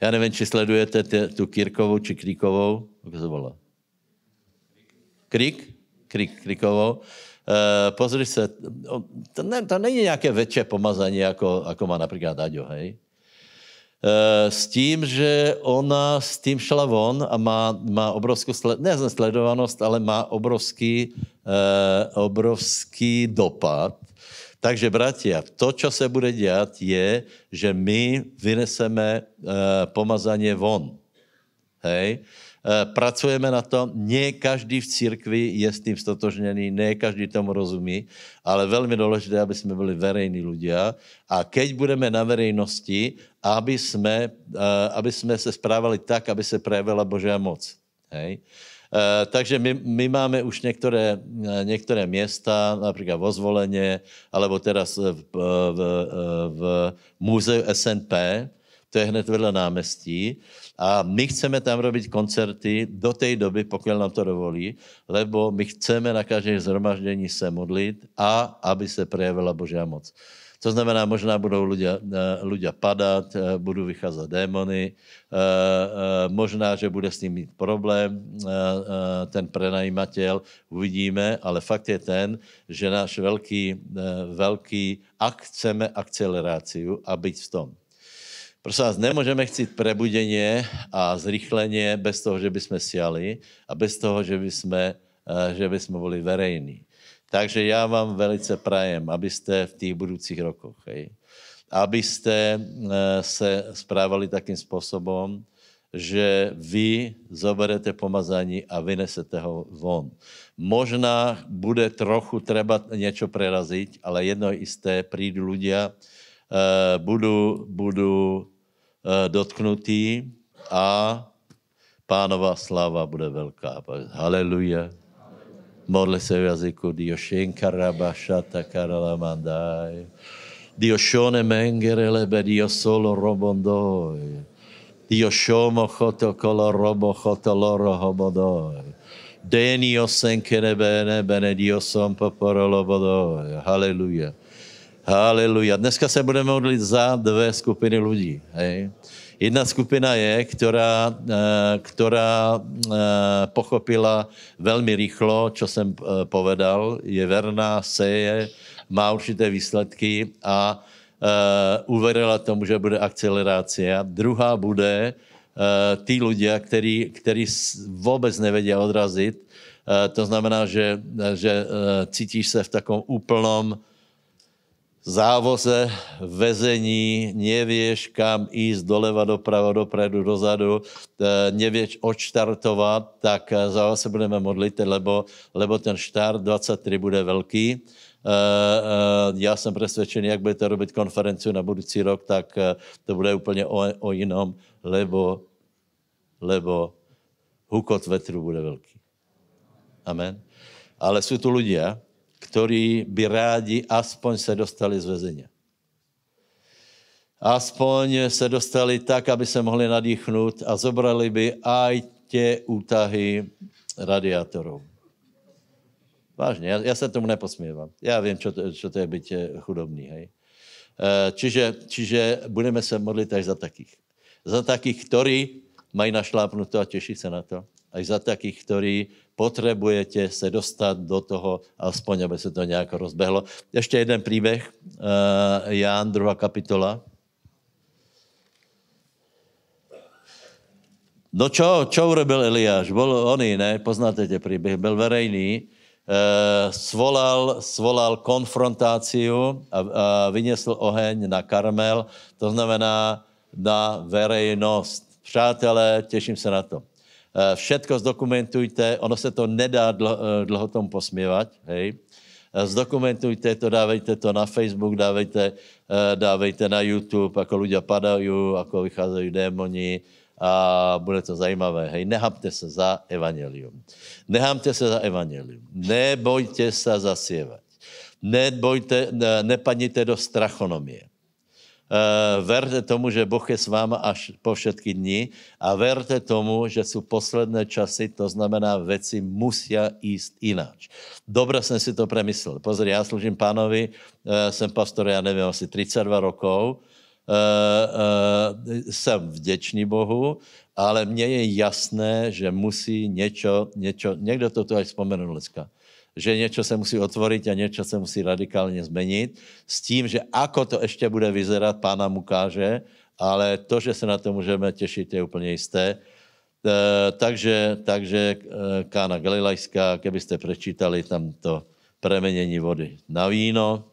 Já nevím, či sledujete tě, tu Kirkovou či Kríkovou, jak se volá? Krík? krik, Krikovou. E, eh, pozri se, to, ne, to není nějaké větší pomazání, jako, jako má například Aďo, hej? Eh, s tím, že ona s tím šla von a má, má obrovskou, sled, ne sledovanost, ale má obrovský, e, obrovský dopad. Takže, bratia, to, co se bude dělat, je, že my vyneseme e, pomazaně von. Hej? Eh, pracujeme na tom, ne každý v církvi je s tím stotožněný, ne každý tomu rozumí, ale velmi důležité, aby jsme byli verejní ľudia a keď budeme na verejnosti, aby jsme, eh, aby jsme se správali tak, aby se projevila Božá moc. Hej? Eh, takže my, my máme už některé, některé města, například vo Zvoleně, alebo teraz v, v, v, v muzeu SNP, to je hned vedle náměstí, a my chceme tam robiť koncerty do té doby, pokud nám to dovolí, lebo my chceme na každé zhromaždění se modlit a aby se projevila Božia moc. To znamená, možná budou ľudia, ľudia eh, padat, eh, budou vycházet démony, eh, možná, že bude s ním mít problém ten prenajímatel, uvidíme, ale fakt je ten, že náš velký, velký ak chceme akceleráciu a být v tom. Prosím vás, nemůžeme chcít prebudeně a zrychleně bez toho, že jsme siali a bez toho, že jsme, eh, že jsme byli verejní. Takže já vám velice prajem, abyste v těch budoucích rokoch, hej, abyste eh, se správali takým způsobem, že vy zoberete pomazání a vynesete ho von. Možná bude trochu třeba něco prerazit, ale jedno jisté, přijdu lidé. Eh, budu, budu eh, dotknutý a pánová sláva bude velká. Haleluja. Modli se v jazyku Diošen karabashata mandaj. Diošone mengere lebe diosolo robondoj. Diošomo choto kolo robo choto loro hobodoj. Denio senkere bene bene diosom poporolo bodoj. Haleluja. Haleluja. Haleluja. Dneska se budeme modlit za dvě skupiny lidí. Jedna skupina je, která, eh, která eh, pochopila velmi rychlo, co jsem eh, povedal, je verná, seje, má určité výsledky a uverila tomu, že bude akcelerácia. Druhá bude ty lidé, který, který vůbec nevedia odrazit, to znamená, že, že cítíš se v takom úplnom závoze, vezení, nevěš kam jít doleva, doprava, dopredu, dozadu, e, nevěš odštartovat, tak e, za vás se budeme modlit, lebo, lebo ten štart 23 bude velký. Uh, uh, já jsem přesvědčený, jak budete robit konferenci na budoucí rok, tak uh, to bude úplně o, o jinom, lebo, lebo hukot vetru bude velký. Amen. Ale jsou tu lidé, kteří by rádi aspoň se dostali z vezení. Aspoň se dostali tak, aby se mohli nadýchnout a zobrali by aj tě útahy radiátorů. Vážně, já, já se tomu neposmívám. Já vím, co to, to je být eh, chudobný. Hej. Eh, čiže, čiže budeme se modlit až za takých. Za takých, kteří mají našlápnuto a těší se na to. Až za takých, kteří potřebujete se dostat do toho, aspoň aby se to nějak rozbehlo. Ještě jeden příběh, eh, Ján, druhá kapitola. No čo, čo urobil Eliáš? Byl oný, ne? Poznáte tě příběh, byl verejný. E, svolal, svolal konfrontáciu a, a vyněsl oheň na Karmel, to znamená na verejnost. Přátelé, těším se na to. Eh, všetko zdokumentujte, ono se to nedá eh, dlho, dlho tomu posmívat, hej. Eh, zdokumentujte to, dávejte to na Facebook, dávejte, dávejte na YouTube, jako lidé padají, jako vycházejí démoni a bude to zajímavé. Hej, nehamte se za evangelium. Nehamte se za evangelium. Nebojte se zasievat. Nebojte, nepadněte do strachonomie. Eh, verte tomu, že Boh je s váma až po všetky dny a verte tomu, že jsou posledné časy, to znamená, věci musí jíst jináč. Dobře jsem si to premyslel. Pozor, já služím pánovi, eh, jsem pastor, já nevím, asi 32 rokov, eh, jsem vděčný Bohu, ale mně je jasné, že musí něco, něco, někdo to tu až vzpomenul dneska, že něco se musí otvorit a něco se musí radikálně změnit, s tím, že ako to ještě bude vyzerat, pána mu káže, ale to, že se na to můžeme těšit, je úplně jisté. E, takže, takže e, Kána Galilajská, kdybyste prečítali tam to premenění vody na víno,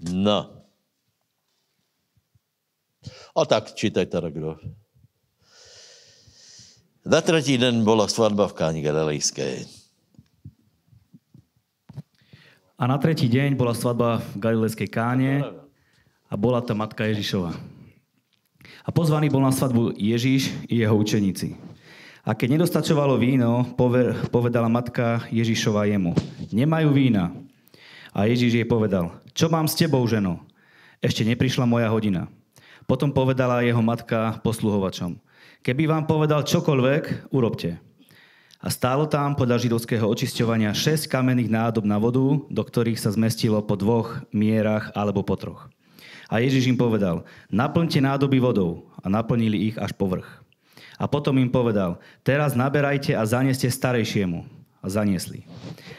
No. A tak čítaj teda kdo. Na třetí den byla svatba v Káni Galilejské. A na třetí den byla svatba v Galilejské Káně a byla to matka Ježíšova. A pozvaný byl na svatbu Ježíš i jeho učeníci. A keď nedostačovalo víno, povedala matka Ježíšova jemu, „Nemají vína. A Ježíš jej povedal, Čo mám s tebou, ženo? Ešte neprišla moja hodina. Potom povedala jeho matka posluhovačom. Keby vám povedal čokoľvek, urobte. A stálo tam podľa židovského očisťovania 6 kamenných nádob na vodu, do ktorých sa zmestilo po dvoch mierach alebo po troch. A Ježiš im povedal, naplňte nádoby vodou. A naplnili ich až po vrch. A potom im povedal, teraz naberajte a zaneste starejšiemu a zaniesli.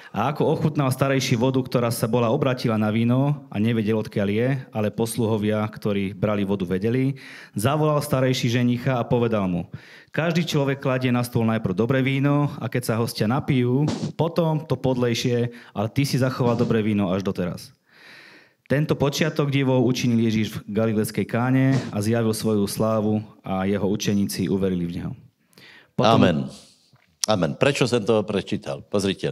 A ako ochutnal starejší vodu, ktorá sa bola obratila na víno a nevedel, odkiaľ je, ale posluhovia, ktorí brali vodu, vedeli, zavolal starejší ženicha a povedal mu, každý človek kladie na stôl najprv dobré víno a keď sa hostia napijú, potom to podlejšie, ale ty si zachoval dobré víno až doteraz. Tento počiatok divov učinil Ježíš v galilejskej káne a zjavil svoju slávu a jeho učeníci uverili v neho. Potom, Amen. Amen. Proč jsem to prečítal? Pozrite.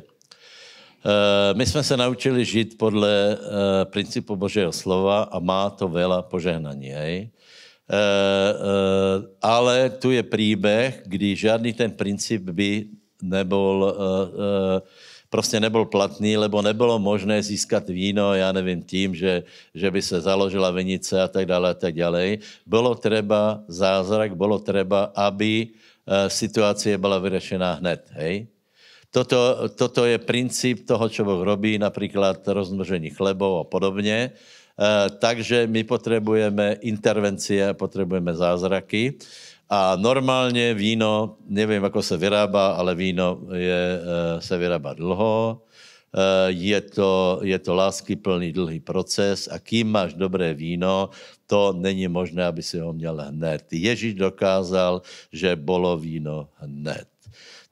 Eh, my jsme se naučili žít podle eh, principu Božího slova a má to vela požehnaní. Hej? Eh, ale tu je příběh, kdy žádný ten princip by nebyl prostě nebyl platný, lebo nebylo možné získat víno, já nevím, tím, že, že by se založila vinice a tak dále a tak dále. Bylo třeba zázrak, bylo třeba, aby Eh, situace byla vyřešena hned. Hej? Toto, toto je princip toho, co Boh robí, například rozmnožení chlebov a podobně. Eh, takže my potřebujeme intervencie, potřebujeme zázraky. A normálně víno, nevím, jak se vyrábá, ale víno je, eh, se vyrábá dlho Eh, je to, je to láskyplný dlhý proces a kým máš dobré víno, to není možné, aby si ho měl hned. Ježíš dokázal, že bylo víno hned.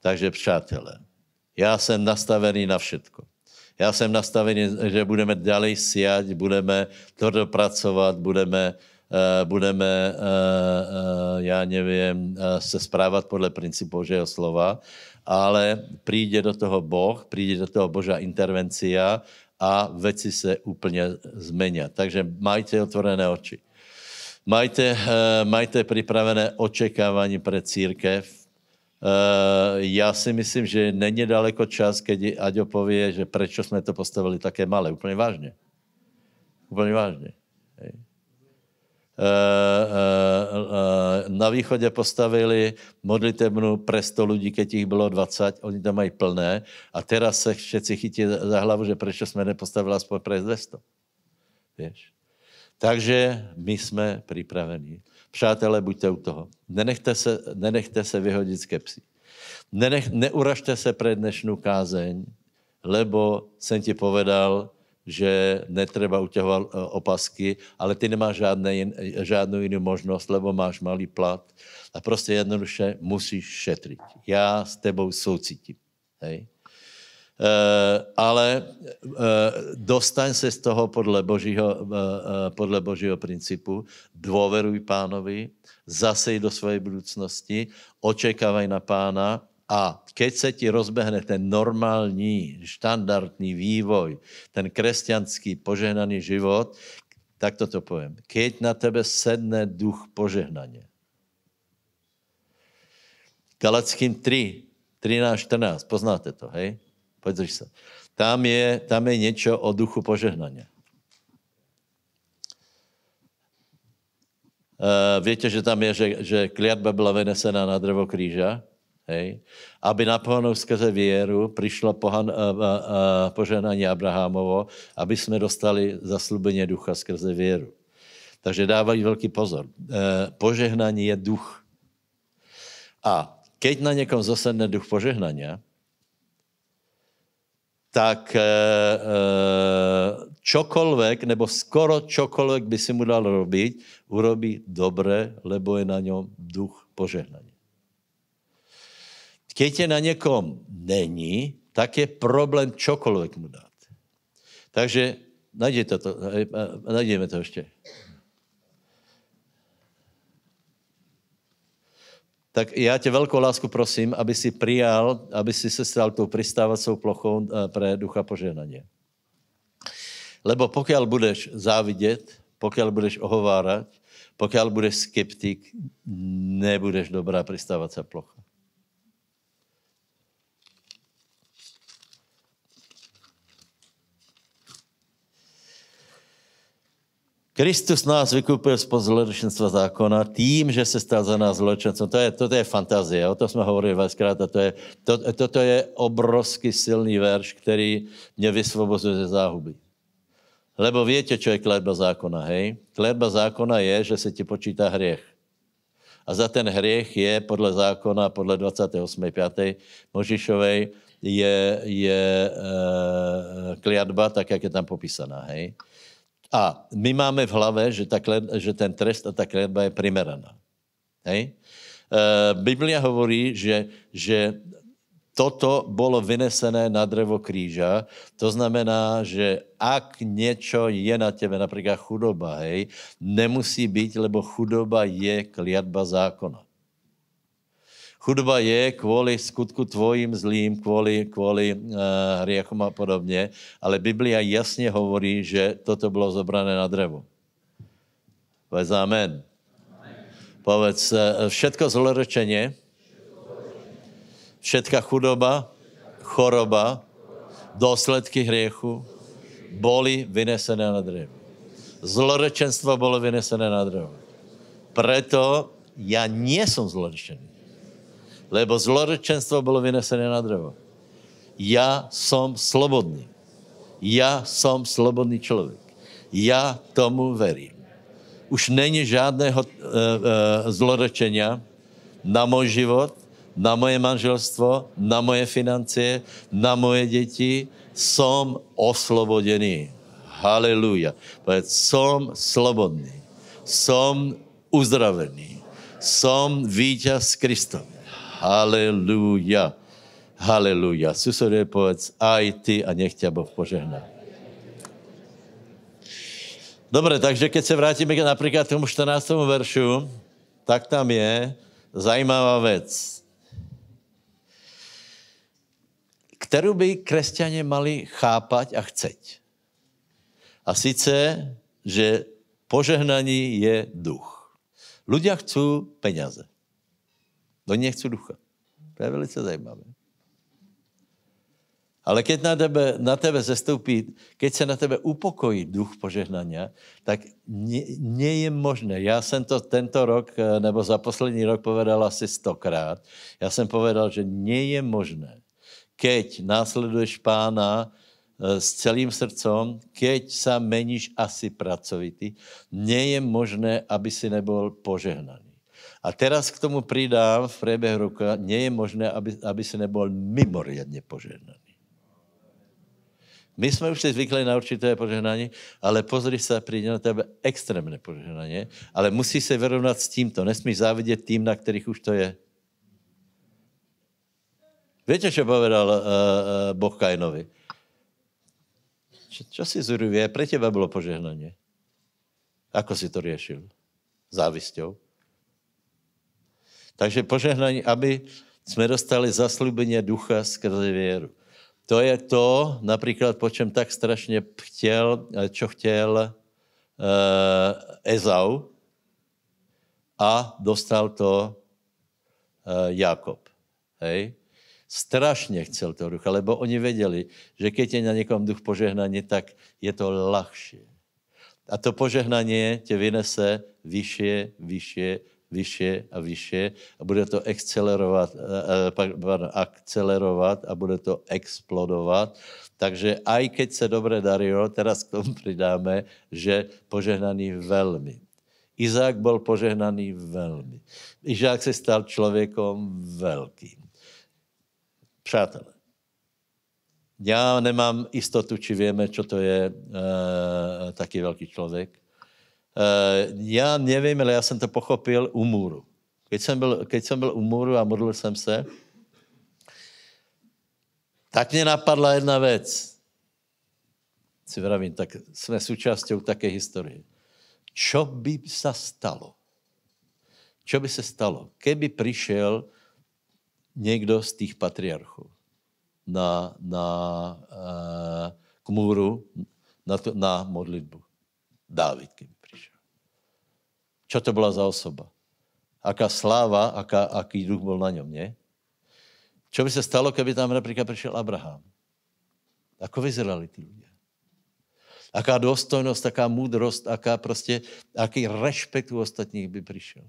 Takže přátelé, já jsem nastavený na všetko. Já jsem nastavený, že budeme dále siať, budeme to dopracovat, budeme, uh, budeme uh, uh, já nevím, uh, se správat podle principu Božího slova. Uh, ale príde do toho Boh, príde do toho Božá intervencia a veci se úplně zmenia. Takže majte otvorené oči. Majte, eh, majte připravené očekávání pre církev. Eh, já si myslím, že není daleko čas, keď Aďo povie, že prečo jsme to postavili také malé. Úplně vážně. Úplně vážně. Eh, eh, eh, na východě postavili modlitebnu 100 lidí, keď jich bylo 20, oni tam mají plné a teraz se všetci chytí za hlavu, že proč jsme nepostavili aspoň pre 200. Víš? Takže my jsme připraveni. Přátelé, buďte u toho. Nenechte se, nenechte se vyhodit skepsí. Nenech, neuražte se pre dnešnou kázeň, lebo jsem ti povedal, že netreba utěhovat eh, opasky, ale ty nemáš žádné, eh, žádnou jinou možnost, lebo máš malý plat a prostě jednoduše musíš šetřit. Já s tebou soucitím. Hej? E, ale e, dostaň se z toho podle božího, e, podle božího principu, dôveruj pánovi, zasej do své budoucnosti, očekávaj na pána a keď se ti rozbehne ten normální, štandardní vývoj, ten křesťanský požehnaný život, tak to to povím. Keď na tebe sedne duch požehnaně. Galackým 3, 13, 14, poznáte to, hej? pojď se. Tam je, tam je něco o duchu požehnaně. Uh, víte, že tam je, že, že kliatba byla vynesena na drevo kríža, Hej? Aby pohanou skrze věru přišlo pohan, uh, eh, uh, eh, eh, poženání Abrahamovo, aby jsme dostali zaslubeně ducha skrze věru. Takže dávají velký pozor. Uh, požehnání je duch. A keď na někom zasedne duch požehnání, tak uh, čokoliv, nebo skoro čokoliv by si mu dal robiť, urobí dobré, lebo je na něm duch požehnání. Keď je na někom není, tak je problém čokoliv mu dát. Takže najděte to, eh, eh, najdeme to ještě. tak já tě velkou lásku prosím, aby si přijal, aby si se stal tou pristávacou plochou eh, pro ducha poženaně. Lebo pokud budeš závidět, pokud budeš ohovárat, pokud budeš skeptik, nebudeš dobrá pristávací plocha. Kristus nás vykupil spod zločinstva zákona tím, že se stal za nás zločincem. To je, toto je fantazie, o to jsme hovorili veckrát a to je, to, toto je obrovský silný verš, který mě vysvobozuje ze záhuby. Lebo víte, čo je kléba zákona, hej? Kléba zákona je, že se ti počítá hřech. A za ten hřech je podle zákona, podle 28.5. Možišovej, je, je e, kliatba, tak jak je tam popísaná, hej? A my máme v hlavě, že, že ten trest a ta kletba je primeraná. Hej? E, Biblia hovorí, že, že toto bylo vynesené na drevo kríža, to znamená, že ak něco je na tebe, například chudoba, hej, nemusí být, lebo chudoba je kliatba zákona. Chudba je kvůli skutku tvojím zlým, kvůli, kvůli uh, eh, hriechům a podobně, ale Biblia jasně hovorí, že toto bylo zobrané na drevo. Vez amen. Povedz, eh, všetko zlorečeně, všetka chudoba, choroba, důsledky hriechu byly vynesené na drevo. Zlorečenstvo bylo vynesené na drevo. Proto já nejsem zlorečený lebo zloročenstvo bylo vynesené na drevo. Já jsem slobodný. Já jsem slobodný člověk. Já tomu verím. Už není žádného uh, eh, uh, eh, zloročenia na můj život, na moje manželstvo, na moje financie, na moje děti. Jsem oslobodený. Haleluja. Jsem slobodný. Jsem uzdravený. Jsem vítěz Kristovi. Haleluja. Haleluja. Susodě povedz aj ty a nech tě Boh požehná. Dobře, takže keď se vrátíme například k tomu 14. veršu, tak tam je zajímavá věc. kterou by křesťané mali chápat a chceť. A sice, že požehnaní je duch. Ľudia chcú peniaze. Do něj chci ducha. To je velice zajímavé. Ale keď na tebe, na tebe zestoupí, keď se na tebe upokojí duch požehnání, tak nie je možné. Já jsem to tento rok, eh, nebo za poslední rok povedal asi stokrát. Já jsem povedal, že nie je možné, keď následuješ pána eh, s celým srdcom, keď se meníš asi pracovitý, nie je možné, aby si nebyl požehnaný. A teraz k tomu přidám v průběhu roka, nie je možné, aby, aby si nebyl mimoriadně požehnaný. My jsme už si zvykli na určité požehnání, ale pozri se, přijde na tebe extrémné požehnání, ale musí se vyrovnat s tímto. Nesmíš závidět tým, na kterých už to je. Víte, co povedal uh, uh, Boh Kainovi? Co si zuruje? Pro tebe bylo požehnání. Ako si to řešil? Závistou? Takže požehnání, aby jsme dostali zaslubeně ducha skrze věru. To je to, například, po čem tak strašně chtěl, čo eh, chtěl uh, eh, Ezau a dostal to uh, Jakob. Hej? strašně chcel to ducha, lebo oni věděli, že když je na někom duch požehnaní, tak je to lahší. A to požehnání tě vynese vyššie, vyššie, vyše a vyše a bude to akcelerovat, eh, eh, pardon, akcelerovat a bude to explodovat. Takže aj keď se dobře darilo, teraz k tomu přidáme, že požehnaný velmi. Izák byl požehnaný velmi. Izák se stal člověkom velkým. Přátelé, já nemám jistotu, či víme, co to je e, taky velký člověk. Eh, já nevím, ale já jsem to pochopil u můru. Keď jsem byl, keď jsem byl u můru a modlil jsem se, tak mě napadla jedna věc. Si vravím, tak jsme součástí také historie. Co by se stalo? Co by se stalo, keby přišel někdo z těch patriarchů na, na uh, k můru, na, to, na modlitbu? Dávid, keby. Čo to byla za osoba? Aká sláva, aká, aký duch byl na něm, ne? Čo by se stalo, keby tam například přišel Abraham? Ako vyzerali ty lidé? Aká důstojnost, aká moudrost, aká prostě, aký rešpekt u ostatních by přišel.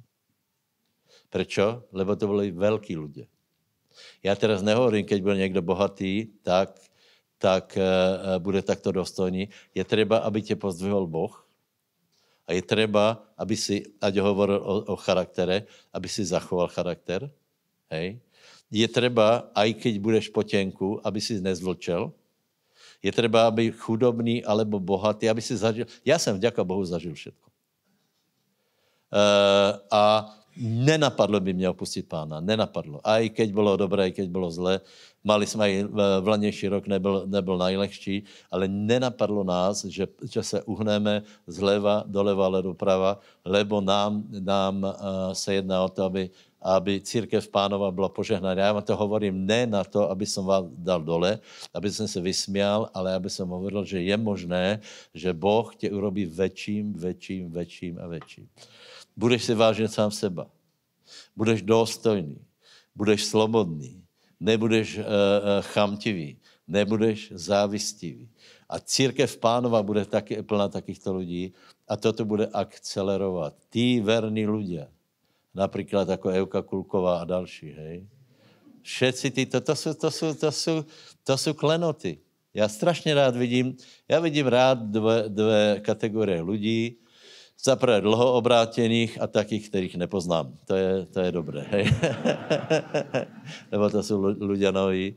Prečo? Lebo to byli velký lidé. Já teraz nehovorím, keď byl někdo bohatý, tak, tak uh, bude takto dostojný. Je třeba, aby tě pozdvihl Boh, a je třeba, aby si, ať hovoril o, o charaktere, aby si zachoval charakter. Hej. Je třeba, aj keď budeš potěnku, aby si nezvlčel. Je třeba, aby chudobný alebo bohatý, aby si zažil. Já jsem vďaka Bohu zažil všechno. Uh, eh, a nenapadlo by mě opustit pána, nenapadlo. A i keď bylo dobré, i keď bylo zlé, mali jsme i v lanější rok, nebyl, nebyl nejlehčí, ale nenapadlo nás, že, že se uhneme zleva doleva, ale doprava, lebo nám, nám eh, se jedná o to, aby, aby církev pánova byla požehnaná. Já vám to hovorím ne na to, aby jsem vás dal dole, aby jsem se vysmial, ale aby jsem hovoril, že je možné, že Boh tě urobí větším, větším, větším a větším. Budeš si vážit sám seba. Budeš dostojný, Budeš slobodný. Nebudeš uh, chamtivý. Nebudeš závistivý. A církev pánova bude taky, plná takýchto lidí a toto bude akcelerovat. Tí verní lidé, například jako Euka Kulková a další, hej? Všetci ty, to, to, jsou, to, jsou, to, jsou, to jsou klenoty. Já strašně rád vidím, já vidím rád dvě kategorie lidí, Zaprvé dlho obrátěných a takých, kterých nepoznám. To je, to je dobré. Hej. Nebo to jsou lidé noví.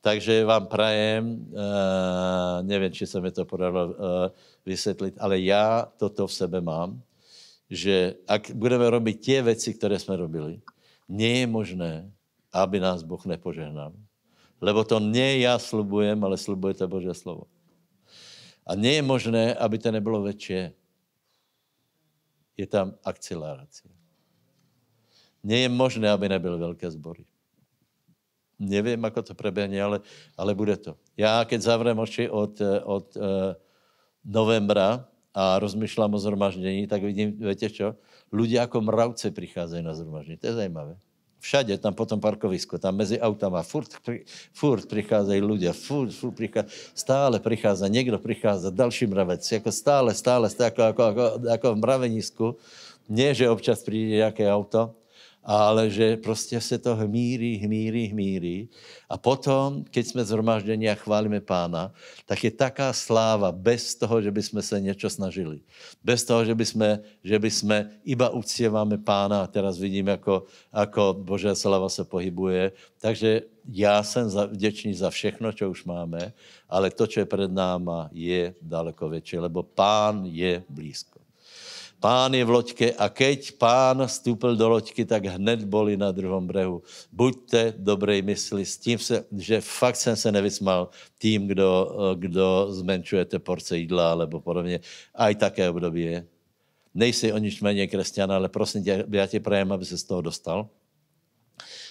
Takže vám prajem, uh, nevím, či se mi to podalo uh, eh, vysvětlit, ale já toto v sebe mám, že ak budeme robit tě věci, které jsme robili, nie je možné, aby nás Boh nepožehnal. Lebo to ne já slubujem, ale slubuje to Boží slovo. A nie je možné, aby to nebylo větší je tam akcelerace. Nie je možné, aby nebyly velké sbory. Nevím, jak to preběhne, ale, ale bude to. Já, keď zavrem oči od, eh, od uh, novembra a rozmýšlám o zhromaždění, tak vidím, víte čo, Lidi, jako mravce přicházejí na zhromaždění. To je zajímavé všade tam po tom parkovisku, tam mezi autama, furt, furt pricházejí ľudia, furt, furt prichá, stále prichádza, někdo prichádza, další mravec, jako stále, stále, stále jako, jako, jako, jako v mravenisku. Ne, že občas přijde nějaké auto, ale že prostě se to hmíří, hmíří, hmíří. A potom, keď jsme zhromažděni a chválíme pána, tak je taká sláva bez toho, že by jsme se něco snažili. Bez toho, že by jsme, že by jsme iba uctěváme pána a teraz vidím, jako, jako božá sláva se pohybuje. Takže já jsem vděčný za všechno, co už máme, ale to, co je před náma, je daleko větší, lebo pán je blízko. Pán je v loďke a keď pán vstúpil do loďky, tak hned boli na druhom brehu. Buďte dobrej mysli s tím, se, že fakt jsem se nevysmal tím, kdo, kdo zmenšujete porce jídla nebo podobně. A i také období je. Nejsi o nič méně křesťan, ale prosím tě, já tě prajem, aby se z toho dostal.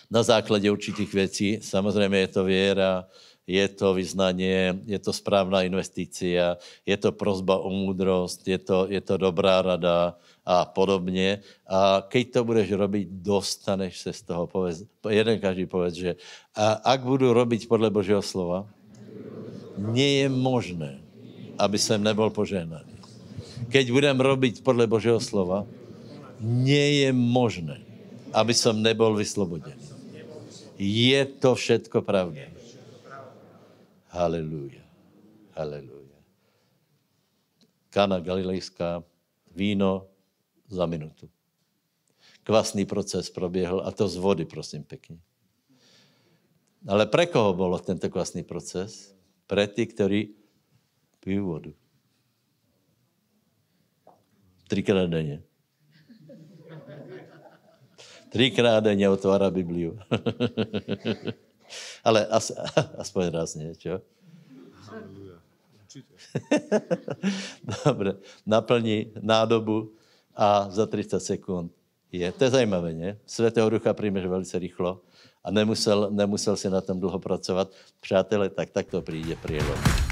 Na základě určitých věcí, samozřejmě je to věra, je to vyznanie, je to správná investícia, je to prozba o múdrost, je to, je to dobrá rada a podobně. A keď to budeš robiť, dostaneš se z toho. Povedz, jeden každý povedz, že a ak budu robiť podle Božího slova, nie je možné, aby jsem nebyl požehnaný. Keď budem robiť podle Božího slova, nie je možné, aby som nebyl vyslobodený. Je to všetko pravda. Haleluja. Haleluja. Kana Galilejská, víno za minutu. Kvasný proces proběhl a to z vody, prosím pěkně. Ale pro koho bylo tento kvasný proces? Pro ty, kteří pijí vodu. Třikrát denně. Třikrát denně otvárá Bibliu. Ale as, aspoň raz, něco. Dobře, naplní nádobu a za 30 sekund je. To je zajímavé, ne? Světého ducha přijmeš velice rychlo a nemusel, nemusel si na tom dlouho pracovat. Přátelé, tak tak to přijde přírodou.